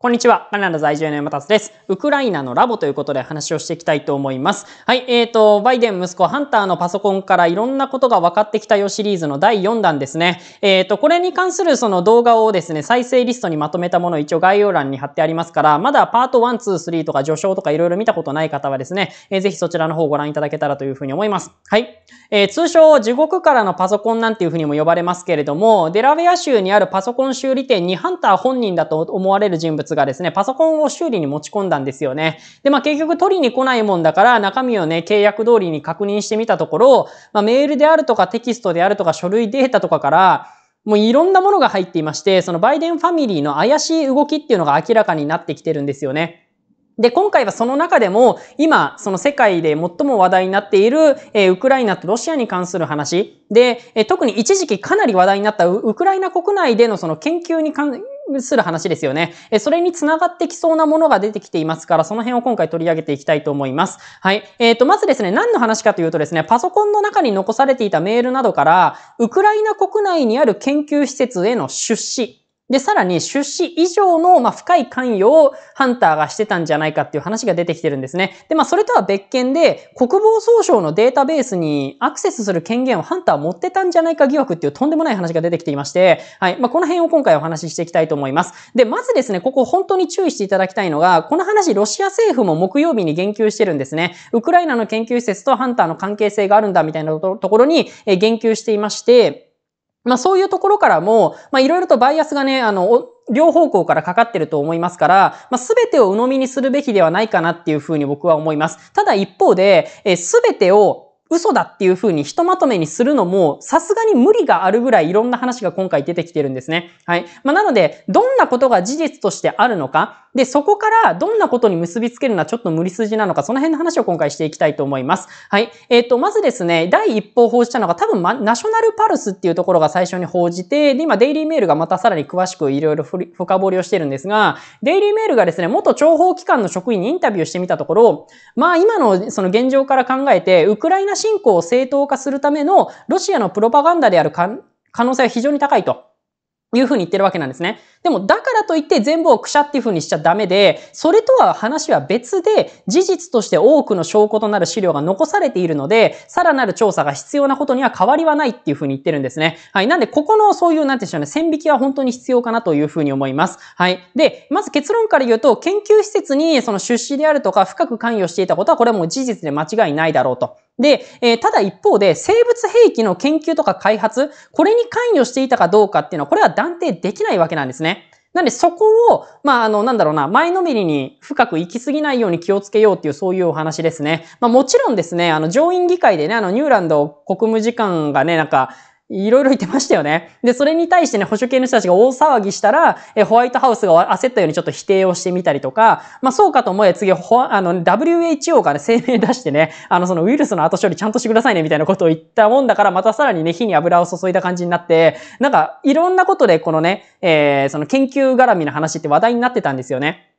こんにちは。カナダ在住の山達です。ウクライナのラボということで話をしていきたいと思います。はい。えっ、ー、と、バイデン息子ハンターのパソコンからいろんなことが分かってきたよシリーズの第4弾ですね。えっ、ー、と、これに関するその動画をですね、再生リストにまとめたものを一応概要欄に貼ってありますから、まだパート1、2、3とか序章とかいろいろ見たことない方はですね、えー、ぜひそちらの方をご覧いただけたらというふうに思います。はい。えー、通称、地獄からのパソコンなんていうふうにも呼ばれますけれども、デラウェア州にあるパソコン修理店にハンター本人だと思われる人物がですね、パソコンを修理に持ち込んだんですよね。で、まあ結局取りに来ないもんだから、中身をね、契約通りに確認してみたところ、まあメールであるとかテキストであるとか書類データとかから、もういろんなものが入っていまして、そのバイデンファミリーの怪しい動きっていうのが明らかになってきてるんですよね。で、今回はその中でも、今、その世界で最も話題になっている、えー、ウクライナとロシアに関する話。で、えー、特に一時期かなり話題になったウクライナ国内でのその研究に関、する話ですよね。え、それにつながってきそうなものが出てきていますから、その辺を今回取り上げていきたいと思います。はい。えっ、ー、と、まずですね、何の話かというとですね、パソコンの中に残されていたメールなどから、ウクライナ国内にある研究施設への出資で、さらに出資以上の、まあ、深い関与をハンターがしてたんじゃないかっていう話が出てきてるんですね。で、まあ、それとは別件で、国防総省のデータベースにアクセスする権限をハンター持ってたんじゃないか疑惑っていうとんでもない話が出てきていまして、はい。まあ、この辺を今回お話ししていきたいと思います。で、まずですね、ここ本当に注意していただきたいのが、この話、ロシア政府も木曜日に言及してるんですね。ウクライナの研究施設とハンターの関係性があるんだみたいなところに言及していまして、まあそういうところからも、まあいろいろとバイアスがね、あの、両方向からかかってると思いますから、まあ、全てを鵜呑みにするべきではないかなっていうふうに僕は思います。ただ一方で、す、え、べ、てを嘘だっていう風にひとまとめにするのも、さすがに無理があるぐらいいろんな話が今回出てきてるんですね。はい。まあ、なので、どんなことが事実としてあるのか、で、そこからどんなことに結びつけるのはちょっと無理筋なのか、その辺の話を今回していきたいと思います。はい。えっ、ー、と、まずですね、第一報報じたのが多分、ま、ナショナルパルスっていうところが最初に報じて、で、今、デイリーメールがまたさらに詳しくいろいろ深掘りをしてるんですが、デイリーメールがですね、元諜報機関の職員にインタビューしてみたところ、まあ、今のその現状から考えて、ウクライナ侵攻を正当化するためのロシアのプロパガンダである可能性は非常に高いというふうに言ってるわけなんですね。でも、だからといって全部をくしゃっていうふうにしちゃダメで、それとは話は別で、事実として多くの証拠となる資料が残されているので、さらなる調査が必要なことには変わりはないっていうふうに言ってるんですね。はい。なんで、ここのそういう、なんていうんでしょうね、線引きは本当に必要かなというふうに思います。はい。で、まず結論から言うと、研究施設にその出資であるとか深く関与していたことは、これはもう事実で間違いないだろうと。で、えー、ただ一方で生物兵器の研究とか開発、これに関与していたかどうかっていうのは、これは断定できないわけなんですね。なんでそこを、まあ、あの、なんだろうな、前のめりに深く行き過ぎないように気をつけようっていうそういうお話ですね。まあ、もちろんですね、あの、上院議会でね、あの、ニューランド国務次官がね、なんか、いろいろ言ってましたよね。で、それに対してね、保守系の人たちが大騒ぎしたら、えホワイトハウスが焦ったようにちょっと否定をしてみたりとか、まあそうかと思え、次、ほあの、WHO かね、声明出してね、あの、そのウイルスの後処理ちゃんとしてくださいね、みたいなことを言ったもんだから、またさらにね、火に油を注いだ感じになって、なんか、いろんなことで、このね、えー、その研究絡みの話って話題になってたんですよね。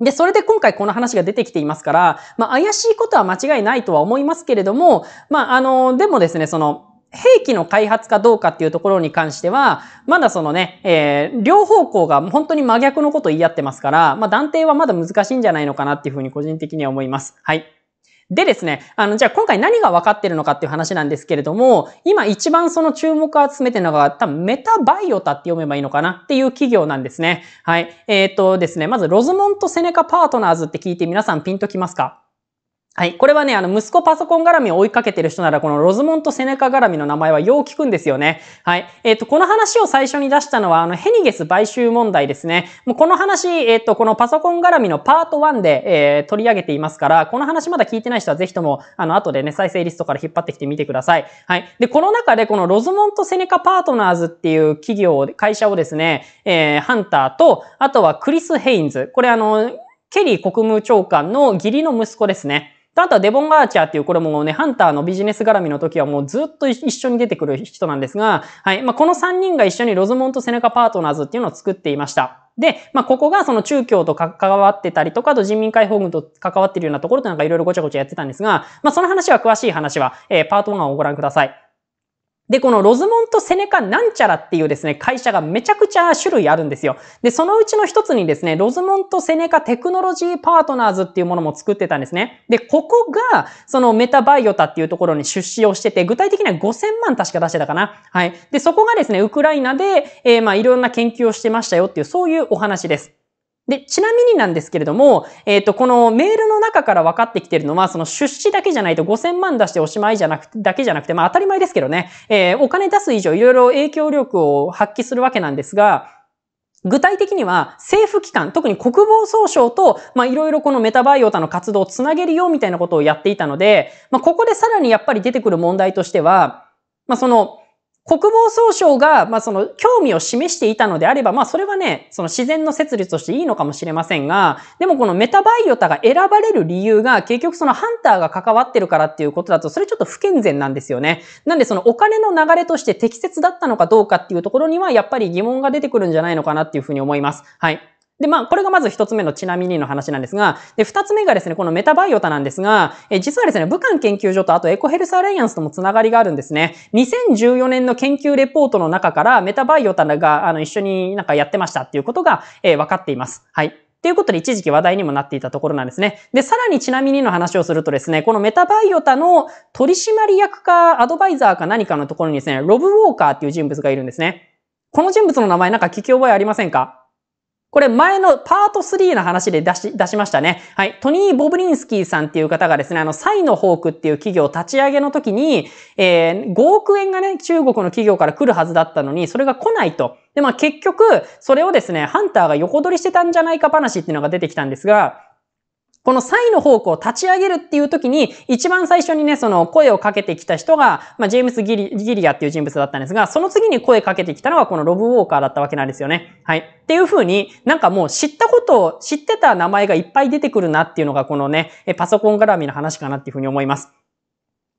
で、それで今回この話が出てきていますから、まあ怪しいことは間違いないとは思いますけれども、まああの、でもですね、その、兵器の開発かどうかっていうところに関しては、まだそのね、えー、両方向が本当に真逆のこと言い合ってますから、まあ断定はまだ難しいんじゃないのかなっていうふうに個人的には思います。はい。でですね、あの、じゃあ今回何が分かってるのかっていう話なんですけれども、今一番その注目を集めてるのが、多分メタバイオタって読めばいいのかなっていう企業なんですね。はい。えっ、とですね、まずロズモント・セネカ・パートナーズって聞いて皆さんピンときますかはい。これはね、あの、息子パソコン絡みを追いかけてる人なら、このロズモンとセネカ絡みの名前はよう聞くんですよね。はい。えっ、ー、と、この話を最初に出したのは、あの、ヘニゲス買収問題ですね。もうこの話、えっ、ー、と、このパソコン絡みのパート1で、えー、取り上げていますから、この話まだ聞いてない人はぜひとも、あの、後でね、再生リストから引っ張ってきてみてください。はい。で、この中で、このロズモンとセネカパートナーズっていう企業、会社をですね、えー、ハンターと、あとはクリス・ヘインズ。これあの、ケリー国務長官の義理の息子ですね。あとはデボン・アーチャーっていう、これもね、ハンターのビジネス絡みの時はもうずっと一緒に出てくる人なんですが、はい。まあ、この3人が一緒にロズモンとセネカパートナーズっていうのを作っていました。で、まあ、ここがその中共と関わってたりとか、あと人民解放軍と関わってるようなところとなんかいろいろごちゃごちゃやってたんですが、まあ、その話は詳しい話は、えー、パート1をご覧ください。で、このロズモンとセネカなんちゃらっていうですね、会社がめちゃくちゃ種類あるんですよ。で、そのうちの一つにですね、ロズモンとセネカテクノロジーパートナーズっていうものも作ってたんですね。で、ここが、そのメタバイオタっていうところに出資をしてて、具体的には5000万確か出してたかな。はい。で、そこがですね、ウクライナで、えー、まあ、いろんな研究をしてましたよっていう、そういうお話です。で、ちなみになんですけれども、えっ、ー、と、このメールの中から分かってきてるのは、その出資だけじゃないと5000万出しておしまいじゃなくて、だけじゃなくて、まあ当たり前ですけどね、えー、お金出す以上いろいろ影響力を発揮するわけなんですが、具体的には政府機関、特に国防総省と、まあ、いろいろこのメタバイオタの活動をつなげるよみたいなことをやっていたので、まあ、ここでさらにやっぱり出てくる問題としては、まあ、その、国防総省が、まあ、その、興味を示していたのであれば、まあ、それはね、その自然の設立としていいのかもしれませんが、でもこのメタバイオタが選ばれる理由が、結局そのハンターが関わってるからっていうことだと、それちょっと不健全なんですよね。なんで、そのお金の流れとして適切だったのかどうかっていうところには、やっぱり疑問が出てくるんじゃないのかなっていうふうに思います。はい。で、まあ、これがまず一つ目のちなみにの話なんですが、で、二つ目がですね、このメタバイオタなんですが、え実はですね、武漢研究所とあとエコヘルスアライアンスともつながりがあるんですね。2014年の研究レポートの中から、メタバイオタが、あの、一緒になんかやってましたっていうことが、えー、分かっています。はい。っていうことで一時期話題にもなっていたところなんですね。で、さらにちなみにの話をするとですね、このメタバイオタの取締役かアドバイザーか何かのところにですね、ロブ・ウォーカーっていう人物がいるんですね。この人物の名前なんか聞き覚えありませんかこれ前のパート3の話で出し、出しましたね。はい。トニー・ボブリンスキーさんっていう方がですね、あの、サイのホークっていう企業を立ち上げの時に、えー、5億円がね、中国の企業から来るはずだったのに、それが来ないと。で、まあ結局、それをですね、ハンターが横取りしてたんじゃないか話っていうのが出てきたんですが、このサイのフォークを立ち上げるっていう時に、一番最初にね、その声をかけてきた人が、まあ、ジェームスギリ・ギリアっていう人物だったんですが、その次に声かけてきたのがこのロブ・ウォーカーだったわけなんですよね。はい。っていう風に、なんかもう知ったことを、知ってた名前がいっぱい出てくるなっていうのが、このね、パソコン絡みの話かなっていう風に思います。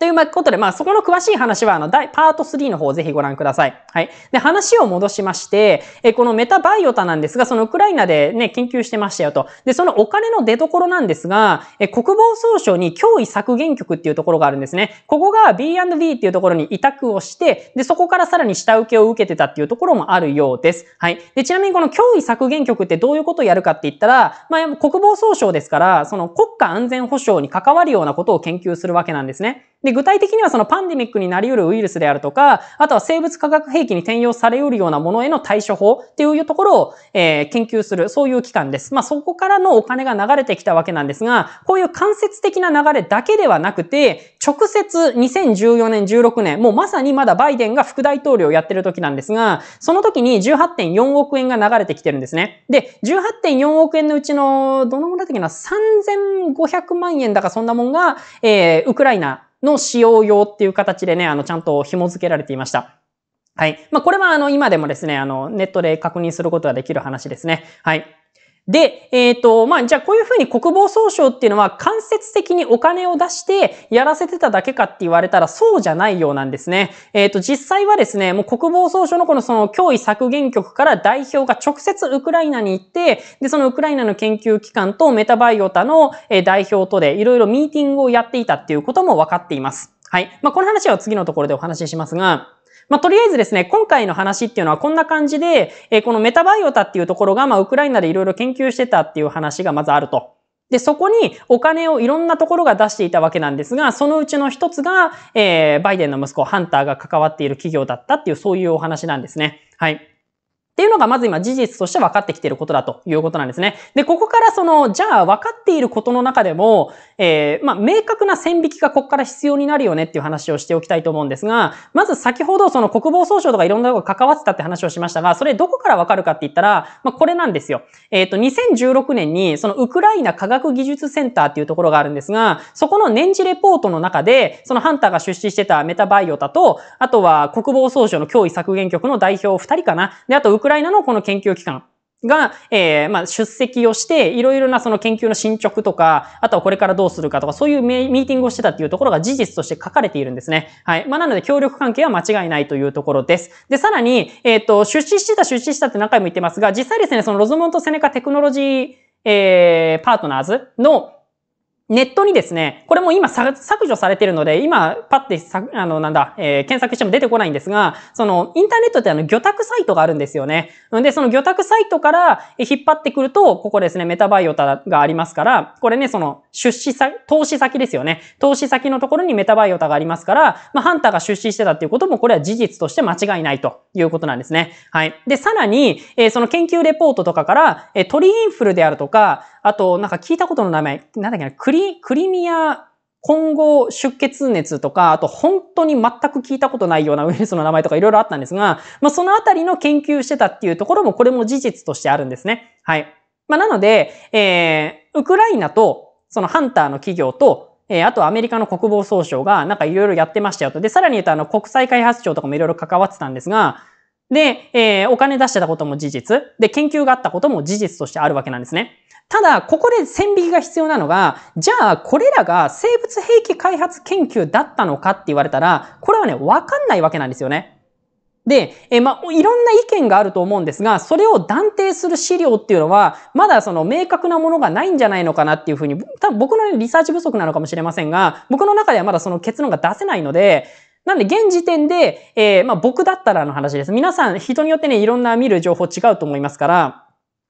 ということで、まあ、そこの詳しい話は、あの、第、パート3の方をぜひご覧ください。はい。で、話を戻しまして、え、このメタバイオタなんですが、そのウクライナでね、研究してましたよと。で、そのお金の出所なんですが、え、国防総省に脅威削減局っていうところがあるんですね。ここが B&B っていうところに委託をして、で、そこからさらに下請けを受けてたっていうところもあるようです。はい。で、ちなみにこの脅威削減局ってどういうことをやるかって言ったら、まあ、国防総省ですから、その国家安全保障に関わるようなことを研究するわけなんですね。で、具体的にはそのパンデミックになり得るウイルスであるとか、あとは生物化学兵器に転用され得るようなものへの対処法っていうところを、えー、研究する、そういう機関です。まあ、そこからのお金が流れてきたわけなんですが、こういう間接的な流れだけではなくて、直接2014年、16年、もうまさにまだバイデンが副大統領をやってる時なんですが、その時に18.4億円が流れてきてるんですね。で、18.4億円のうちの、どのぐらいだったっけな、3500万円だかそんなもんが、えー、ウクライナの使用用っていう形でね、あの、ちゃんと紐付けられていました。はい。まあ、これはあの、今でもですね、あの、ネットで確認することができる話ですね。はい。で、えっ、ー、と、まあ、じゃあこういうふうに国防総省っていうのは間接的にお金を出してやらせてただけかって言われたらそうじゃないようなんですね。えっ、ー、と、実際はですね、もう国防総省のこのその脅威削減局から代表が直接ウクライナに行って、で、そのウクライナの研究機関とメタバイオタの代表とでいろいろミーティングをやっていたっていうことも分かっています。はい。まあ、この話は次のところでお話ししますが、まあ、とりあえずですね、今回の話っていうのはこんな感じで、えー、このメタバイオタっていうところが、まあ、ウクライナでいろいろ研究してたっていう話がまずあると。で、そこにお金をいろんなところが出していたわけなんですが、そのうちの一つが、えー、バイデンの息子ハンターが関わっている企業だったっていう、そういうお話なんですね。はい。っていうのがまず今事実として分かってきていることだということなんですね。で、ここからその、じゃあ分かっていることの中でも、えー、まあ、明確な線引きがここから必要になるよねっていう話をしておきたいと思うんですが、まず先ほどその国防総省とかいろんなとこが関わってたって話をしましたが、それどこから分かるかって言ったら、まあ、これなんですよ。えっ、ー、と、2016年にそのウクライナ科学技術センターっていうところがあるんですが、そこの年次レポートの中で、そのハンターが出資してたメタバイオタと、あとは国防総省の脅威削減局の代表2人かな。で、あとクライナのこの研究機関が、えー、まあ、出席をして、いろいろなその研究の進捗とか、あとはこれからどうするかとか、そういうミーティングをしてたっていうところが事実として書かれているんですね。はい。まあ、なので、協力関係は間違いないというところです。で、さらに、えっ、ー、と、出資してた、出資したって何回も言ってますが、実際ですね、そのロズモント・セネカテクノロジー、えー、パートナーズの、ネットにですね、これも今削除されてるので、今パッてあの、なんだ、えー、検索しても出てこないんですが、その、インターネットってあの、魚拓サイトがあるんですよね。で、その魚拓サイトから引っ張ってくると、ここですね、メタバイオタがありますから、これね、その、出資先、投資先ですよね。投資先のところにメタバイオタがありますから、まあ、ハンターが出資してたっていうことも、これは事実として間違いないということなんですね。はい。で、さらに、えー、その研究レポートとかから、えー、鳥インフルであるとか、あと、なんか聞いたことの名前、なんだっけな、リ、クリミア今後出血熱とか、あと本当に全く聞いたことないようなウイルスの名前とかいろいろあったんですが、まあそのあたりの研究してたっていうところもこれも事実としてあるんですね。はい。まあなので、えー、ウクライナとそのハンターの企業とえー、あとアメリカの国防総省がなんかいろいろやってましたよと。で、さらに言うとあの国際開発庁とかもいろいろ関わってたんですが、で、えー、お金出してたことも事実。で、研究があったことも事実としてあるわけなんですね。ただ、ここで線引きが必要なのが、じゃあ、これらが生物兵器開発研究だったのかって言われたら、これはね、わかんないわけなんですよね。で、えまあ、いろんな意見があると思うんですが、それを断定する資料っていうのは、まだその明確なものがないんじゃないのかなっていうふうに、多分僕の、ね、リサーチ不足なのかもしれませんが、僕の中ではまだその結論が出せないので、なんで、現時点で、えー、まあ、僕だったらの話です。皆さん、人によってね、いろんな見る情報違うと思いますから、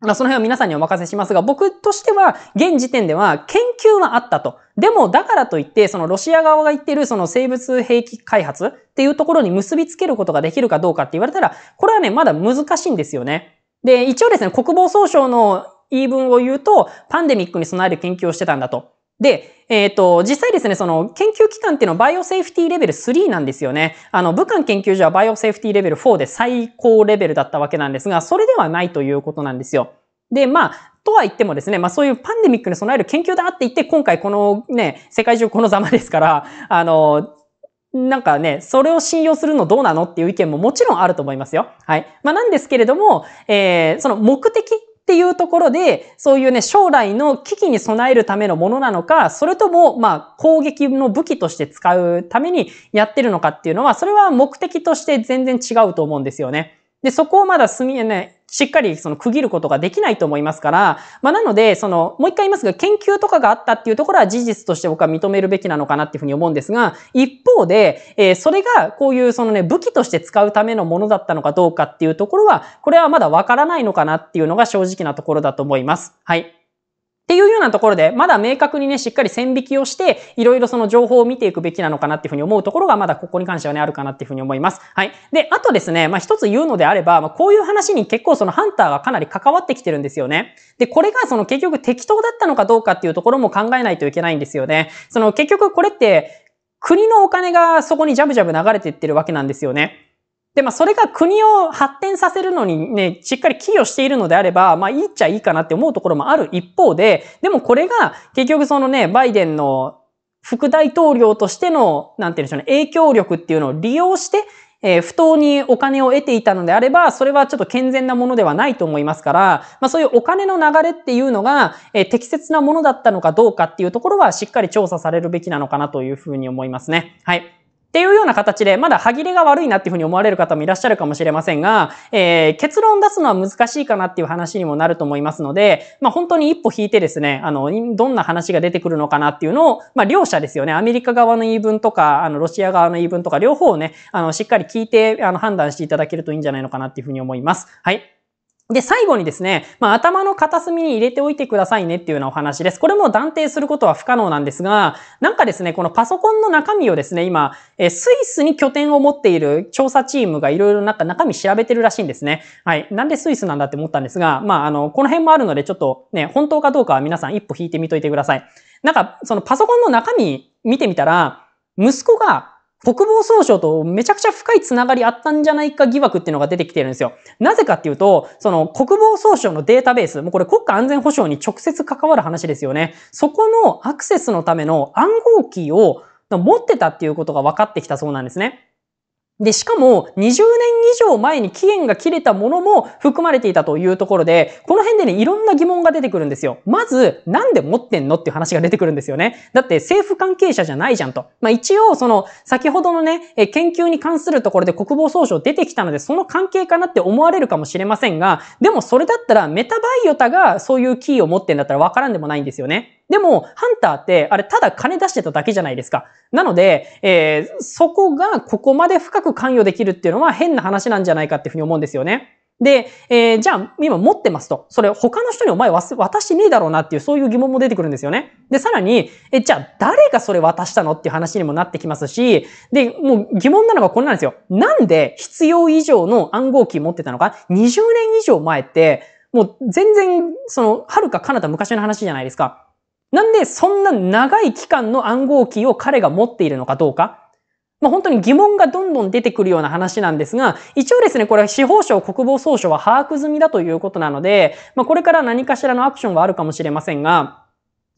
まあ、その辺は皆さんにお任せしますが、僕としては、現時点では研究はあったと。でも、だからといって、そのロシア側が言ってるその生物兵器開発っていうところに結びつけることができるかどうかって言われたら、これはね、まだ難しいんですよね。で、一応ですね、国防総省の言い分を言うと、パンデミックに備える研究をしてたんだと。で、えっ、ー、と、実際ですね、その研究機関っていうのはバイオセーフティーレベル3なんですよね。あの、武漢研究所はバイオセーフティーレベル4で最高レベルだったわけなんですが、それではないということなんですよ。で、まあ、とは言ってもですね、まあそういうパンデミックに備える研究だって言って、今回このね、世界中このざまですから、あの、なんかね、それを信用するのどうなのっていう意見ももちろんあると思いますよ。はい。まあなんですけれども、えー、その目的、っていうところで、そういうね、将来の危機に備えるためのものなのか、それとも、まあ、攻撃の武器として使うためにやってるのかっていうのは、それは目的として全然違うと思うんですよね。で、そこをまだすみ、ね、しっかりその区切ることができないと思いますから、まあなので、その、もう一回言いますが、研究とかがあったっていうところは事実として僕は認めるべきなのかなっていうふうに思うんですが、一方で、えー、それがこういうそのね、武器として使うためのものだったのかどうかっていうところは、これはまだわからないのかなっていうのが正直なところだと思います。はい。っていうようなところで、まだ明確にね、しっかり線引きをして、いろいろその情報を見ていくべきなのかなっていうふうに思うところが、まだここに関してはね、あるかなっていうふうに思います。はい。で、あとですね、まあ一つ言うのであれば、まあこういう話に結構そのハンターがかなり関わってきてるんですよね。で、これがその結局適当だったのかどうかっていうところも考えないといけないんですよね。その結局これって、国のお金がそこにジャブジャブ流れていってるわけなんですよね。で、まあ、それが国を発展させるのにね、しっかり寄与しているのであれば、まあ、いいっちゃいいかなって思うところもある一方で、でもこれが、結局そのね、バイデンの副大統領としての、なんて言うんでしょうね、影響力っていうのを利用して、えー、不当にお金を得ていたのであれば、それはちょっと健全なものではないと思いますから、まあそういうお金の流れっていうのが、えー、適切なものだったのかどうかっていうところはしっかり調査されるべきなのかなというふうに思いますね。はい。っていうような形で、まだ歯切れが悪いなっていうふうに思われる方もいらっしゃるかもしれませんが、えー、結論出すのは難しいかなっていう話にもなると思いますので、まあ本当に一歩引いてですね、あの、どんな話が出てくるのかなっていうのを、まあ両者ですよね、アメリカ側の言い分とか、あの、ロシア側の言い分とか、両方をね、あの、しっかり聞いて、あの、判断していただけるといいんじゃないのかなっていうふうに思います。はい。で、最後にですね、まあ、頭の片隅に入れておいてくださいねっていうようなお話です。これも断定することは不可能なんですが、なんかですね、このパソコンの中身をですね、今、えスイスに拠点を持っている調査チームがいろいろなんか中身調べてるらしいんですね。はい。なんでスイスなんだって思ったんですが、まあ、あの、この辺もあるので、ちょっとね、本当かどうかは皆さん一歩引いてみといてください。なんか、そのパソコンの中身見てみたら、息子が国防総省とめちゃくちゃ深いつながりあったんじゃないか疑惑っていうのが出てきてるんですよ。なぜかっていうと、その国防総省のデータベース、もうこれ国家安全保障に直接関わる話ですよね。そこのアクセスのための暗号キーを持ってたっていうことが分かってきたそうなんですね。で、しかも20年以上前に期限が切れたものも含まれていたというところで、この辺でね、いろんな疑問が出てくるんですよ。まず、なんで持ってんのっていう話が出てくるんですよね。だって政府関係者じゃないじゃんと。まあ一応、その、先ほどのね、研究に関するところで国防総省出てきたので、その関係かなって思われるかもしれませんが、でもそれだったらメタバイオタがそういうキーを持ってんだったらわからんでもないんですよね。でも、ハンターって、あれ、ただ金出してただけじゃないですか。なので、えー、そこがここまで深く関与できるっていうのは変な話なんじゃないかっていうふうに思うんですよね。で、えー、じゃあ、今持ってますと。それ他の人にお前渡してねえだろうなっていう、そういう疑問も出てくるんですよね。で、さらに、え、じゃあ、誰がそれ渡したのっていう話にもなってきますし、で、もう疑問なのがこれなんですよ。なんで必要以上の暗号機持ってたのか ?20 年以上前って、もう全然、その、はるか彼方昔の話じゃないですか。なんで、そんな長い期間の暗号機を彼が持っているのかどうか。まあ、本当に疑問がどんどん出てくるような話なんですが、一応ですね、これは司法省、国防総省は把握済みだということなので、まあ、これから何かしらのアクションはあるかもしれませんが、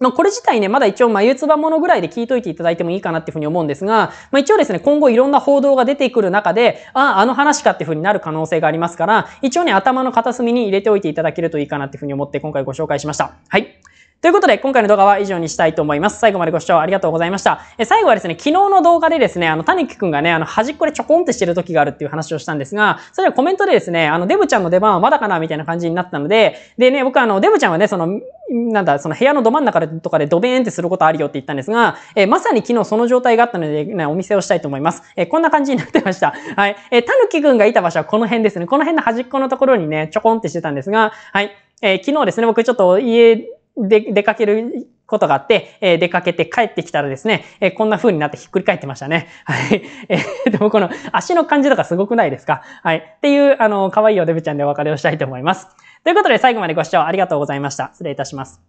まあ、これ自体ね、まだ一応、眉唾ものぐらいで聞いといていただいてもいいかなっていうふうに思うんですが、まあ、一応ですね、今後いろんな報道が出てくる中で、ああ、あの話かっていうふうになる可能性がありますから、一応ね、頭の片隅に入れておいていただけるといいかなっていうふうに思って今回ご紹介しました。はい。ということで、今回の動画は以上にしたいと思います。最後までご視聴ありがとうございました。え最後はですね、昨日の動画でですね、あの、たぬきくんがね、あの、端っこでちょこんってしてる時があるっていう話をしたんですが、それはコメントでですね、あの、デブちゃんの出番はまだかなみたいな感じになったので、でね、僕あの、デブちゃんはね、その、なんだ、その部屋のど真ん中とかでドベーンってすることあるよって言ったんですが、えまさに昨日その状態があったので、ね、お店をしたいと思います。えこんな感じになってました。はい。えたぬきくんがいた場所はこの辺ですね。この辺の端っこのところにね、ちょこんってしてたんですが、はい。えー、昨日ですね、僕ちょっと家、で、出かけることがあって、えー、出かけて帰ってきたらですね、えー、こんな風になってひっくり返ってましたね。はい。えー、でもこの足の感じとかすごくないですかはい。っていう、あの、可愛いおデブちゃんでお別れをしたいと思います。ということで最後までご視聴ありがとうございました。失礼いたします。